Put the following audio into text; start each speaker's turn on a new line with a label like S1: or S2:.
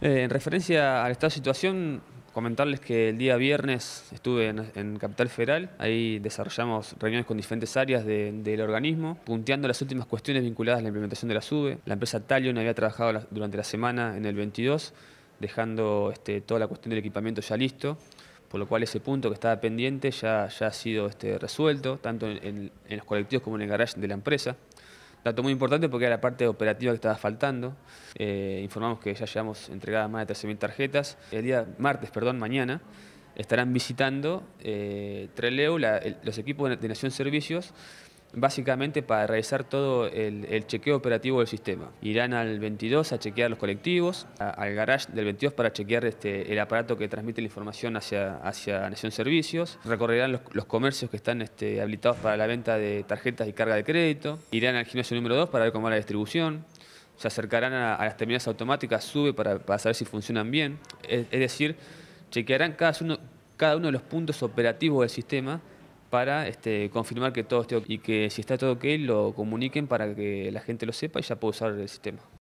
S1: Eh, en referencia al estado de situación, comentarles que el día viernes estuve en, Capital Federal, ahí desarrollamos reuniones con diferentes áreas del organismo, punteando las últimas cuestiones vinculadas a la implementación de la SUBE. La empresa Talion había trabajado durante la semana en el 22, dejando este, toda la cuestión del equipamiento ya listo por lo cual ese punto que estaba pendiente ya, ha sido este, resuelto, tanto en, en, los colectivos como en el garage de la empresa. Dato muy importante porque era la parte operativa que estaba faltando. Eh, informamos que ya llevamos entregadas más de 13.000 tarjetas. El día martes, perdón, mañana, estarán visitando eh, Treleu, los equipos de Nación Servicios, básicamente para realizar todo el, chequeo operativo del sistema. Irán al 22 a chequear los colectivos, al garage del 22 para chequear este, el aparato que transmite la información hacia, hacia Nación Servicios, recorrerán los, comercios que están este, habilitados para la venta de tarjetas y carga de crédito, irán al gimnasio número 2 para ver cómo va la distribución, se acercarán a, las terminales automáticas, sube para, para, saber si funcionan bien, es, es decir, chequearán cada uno, cada uno de los puntos operativos del sistema para este, confirmar que todo esté ok y que si está todo ok lo comuniquen para que la gente lo sepa y ya pueda usar el sistema.